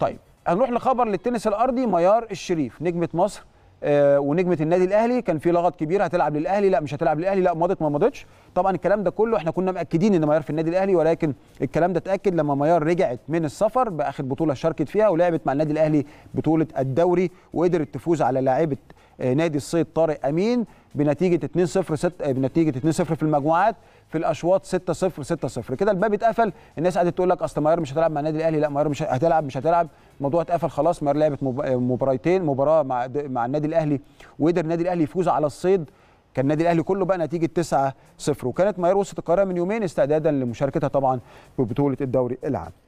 طيب هنروح لخبر للتنس الارضي ميار الشريف نجمه مصر آه ونجمه النادي الاهلي كان في لغط كبير هتلعب للاهلي لا مش هتلعب للاهلي لا مضت ما مضتش طبعا الكلام ده كله احنا كنا مأكدين ان ميار في النادي الاهلي ولكن الكلام ده اتاكد لما ميار رجعت من السفر باخر بطوله شاركت فيها ولعبت مع النادي الاهلي بطوله الدوري وقدرت تفوز على لاعيبه آه، نادي الصيد طارق امين بنتيجه 2-0 آه، بنتيجه 2-0 في المجموعات في الاشواط 6 0 6 0 كده الباب اتقفل الناس قعدت تقول لك اصل ماير مش هتلعب مع النادي الاهلي لا ماير مش هتلعب مش هتلعب الموضوع اتقفل خلاص ماير لعبت آه، مباراتين مباراه مع مع النادي الاهلي وقدر النادي الاهلي يفوز على الصيد كان النادي الاهلي كله بقى نتيجه 9 0 وكانت ماير وسط القاهره من يومين استعدادا لمشاركتها طبعا ببطوله الدوري العام